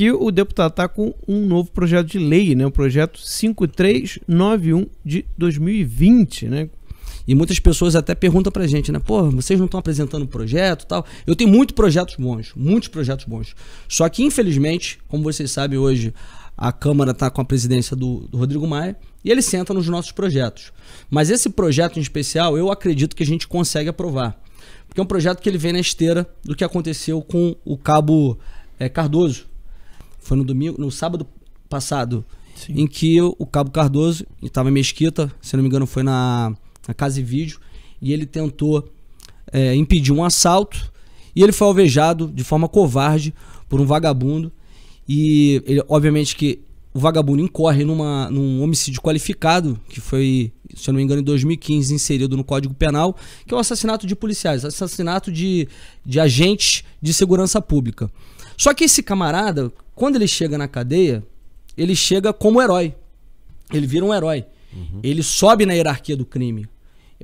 que o deputado está com um novo projeto de lei, né? o projeto 5391 de 2020, né? E muitas pessoas até perguntam a gente, né? Pô, vocês não estão apresentando projeto tal. Eu tenho muitos projetos bons, muitos projetos bons. Só que, infelizmente, como vocês sabem hoje, a Câmara está com a presidência do, do, Rodrigo Maia e ele senta nos nossos projetos. Mas esse projeto em especial, eu acredito que a gente consegue aprovar. Porque é um projeto que ele vem na esteira do que aconteceu com o Cabo é, Cardoso, foi no domingo, no sábado passado, Sim. em que eu, o Cabo Cardoso estava em Mesquita, se não me engano, foi na, na Casa e Vídeo, e ele tentou é, impedir um assalto e ele foi alvejado de forma covarde por um vagabundo. E ele, obviamente que o vagabundo incorre numa, num homicídio qualificado, que foi, se eu não me engano, em 2015, inserido no Código Penal, que é o assassinato de policiais, assassinato de, de agentes de segurança pública. Só que esse camarada, quando ele chega na cadeia, ele chega como herói. Ele vira um herói. Uhum. Ele sobe na hierarquia do crime.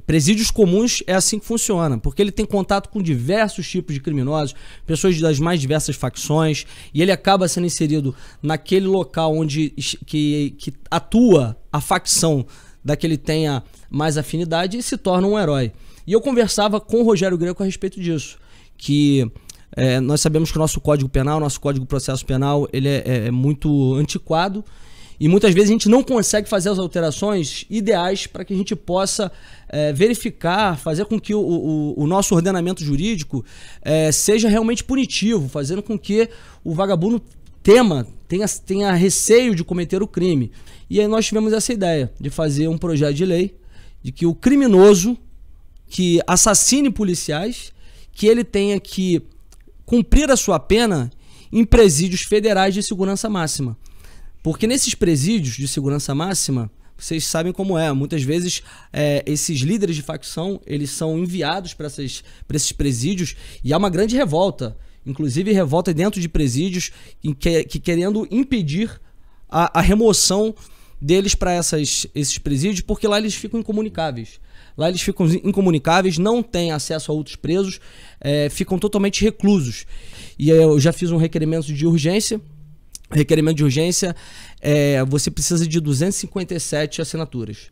Presídios comuns é assim que funciona, porque ele tem contato com diversos tipos de criminosos, pessoas das mais diversas facções, e ele acaba sendo inserido naquele local onde que, que atua a facção da que ele tenha mais afinidade e se torna um herói. E eu conversava com o Rogério Greco a respeito disso, que é, nós sabemos que o nosso código penal, nosso código processo penal, ele é, é, é, muito antiquado e muitas vezes a gente não consegue fazer as alterações ideais para que a gente possa é, verificar, fazer com que o, o, o nosso ordenamento jurídico é, seja realmente punitivo, fazendo com que o vagabundo tema tenha, tenha receio de cometer o crime. E aí nós tivemos essa ideia de fazer um projeto de lei de que o criminoso que assassine policiais, que ele tenha que cumprir a sua pena em presídios federais de segurança máxima. Porque nesses presídios de segurança máxima, vocês sabem como é. Muitas vezes é, esses líderes de facção eles são enviados para esses presídios e há uma grande revolta, inclusive revolta dentro de presídios que, que querendo impedir a, a remoção deles para esses presídios, porque lá eles ficam incomunicáveis. Lá eles ficam incomunicáveis, não têm acesso a outros presos, é, ficam totalmente reclusos. E eu já fiz um requerimento de urgência. Requerimento de urgência, é, você precisa de 257 assinaturas.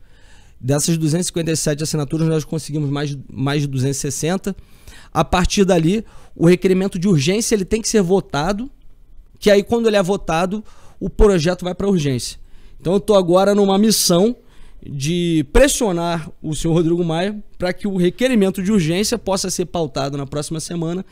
Dessas 257 assinaturas, nós conseguimos mais, mais de 260. A partir dali, o requerimento de urgência ele tem que ser votado, que aí quando ele é votado, o projeto vai para urgência. Então eu estou agora numa missão de pressionar o senhor Rodrigo Maia para que o requerimento de urgência possa ser pautado na próxima semana.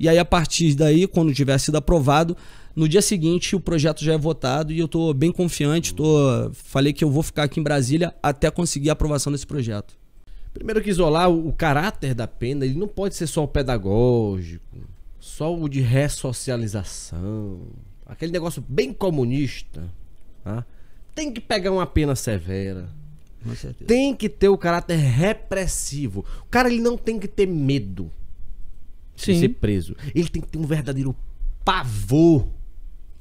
E aí, a partir daí, quando tiver sido aprovado, no dia seguinte o projeto já é votado e eu estou bem confiante. Tô... Falei que eu vou ficar aqui em Brasília até conseguir a aprovação desse projeto. Primeiro que isolar o caráter da pena, ele não pode ser só o pedagógico, só o de ressocialização, aquele negócio bem comunista, tá? tem que pegar uma pena severa. Tem que ter o caráter repressivo. O cara ele não tem que ter medo Sim. de ser preso. Ele tem que ter um verdadeiro pavor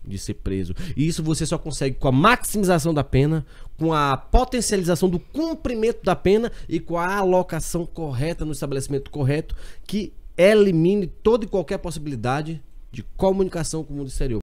de ser preso. E isso você só consegue com a maximização da pena, com a potencialização do cumprimento da pena e com a alocação correta no estabelecimento correto que elimine toda e qualquer possibilidade de comunicação com o mundo exterior.